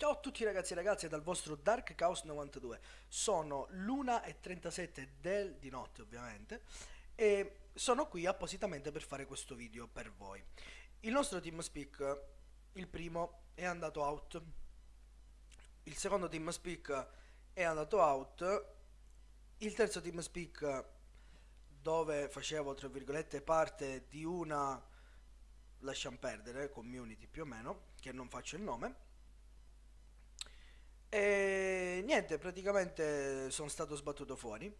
Ciao a tutti ragazzi e ragazze dal vostro Dark Chaos 92 Sono l'1.37 del di notte ovviamente E sono qui appositamente per fare questo video per voi Il nostro team speak, il primo, è andato out Il secondo team speak è andato out Il terzo team speak dove facevo tra virgolette parte di una lasciamo perdere community più o meno che non faccio il nome e niente, praticamente sono stato sbattuto fuori.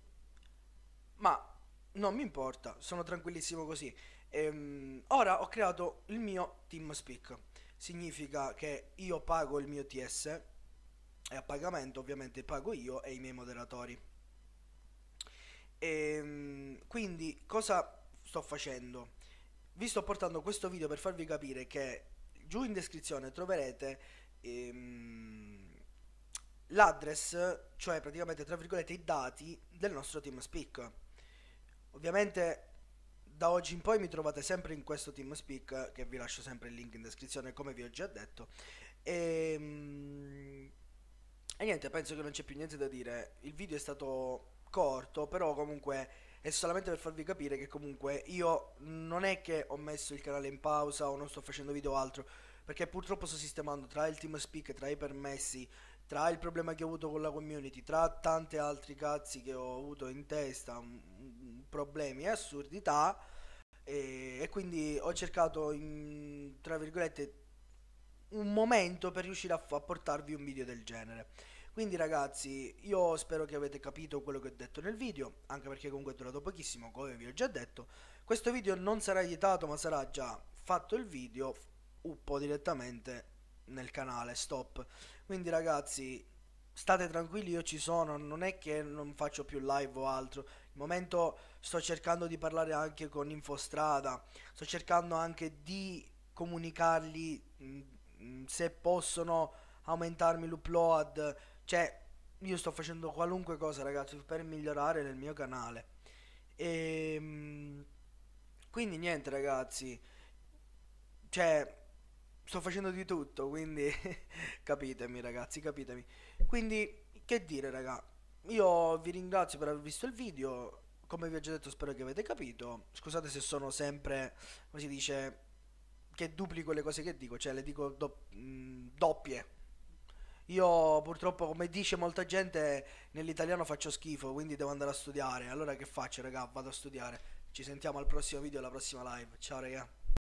Ma non mi importa, sono tranquillissimo così. Ehm, ora ho creato il mio Team Speak. Significa che io pago il mio TS e a pagamento ovviamente pago io e i miei moderatori. Ehm, quindi cosa sto facendo? Vi sto portando questo video per farvi capire che giù in descrizione troverete... Ehm, l'address, cioè praticamente tra virgolette i dati del nostro TeamSpeak. Ovviamente da oggi in poi mi trovate sempre in questo TeamSpeak, che vi lascio sempre il link in descrizione come vi ho già detto. E, ehm, e niente, penso che non c'è più niente da dire. Il video è stato corto, però comunque è solamente per farvi capire che comunque io non è che ho messo il canale in pausa o non sto facendo video altro, perché purtroppo sto sistemando tra il TeamSpeak, tra i permessi tra il problema che ho avuto con la community, tra tanti altri cazzi che ho avuto in testa, problemi e assurdità, e, e quindi ho cercato, in, tra virgolette, un momento per riuscire a, a portarvi un video del genere. Quindi ragazzi, io spero che avete capito quello che ho detto nel video, anche perché comunque è durato pochissimo, come vi ho già detto. Questo video non sarà editato, ma sarà già fatto il video, un po' direttamente nel canale, stop. Quindi ragazzi, state tranquilli, io ci sono, non è che non faccio più live o altro. il momento sto cercando di parlare anche con Infostrada, sto cercando anche di comunicargli mh, mm, mh, mm, se possono aumentarmi l'upload, cioè io sto facendo qualunque cosa ragazzi per migliorare nel mio canale. E, ehm, quindi niente ragazzi, cioè sto facendo di tutto, quindi capitemi ragazzi, capitemi. Quindi che dire raga, io vi ringrazio per aver visto il video, come vi ho già detto spero che avete capito, scusate se sono sempre, come si dice, che duplico le cose che dico, cioè le dico do- mh, mm, doppie. Io purtroppo, come dice molta gente, nell'italiano faccio schifo, quindi devo andare a studiare. Allora che faccio, raga? Vado a studiare. Ci sentiamo al prossimo video, alla prossima live. Ciao, raga.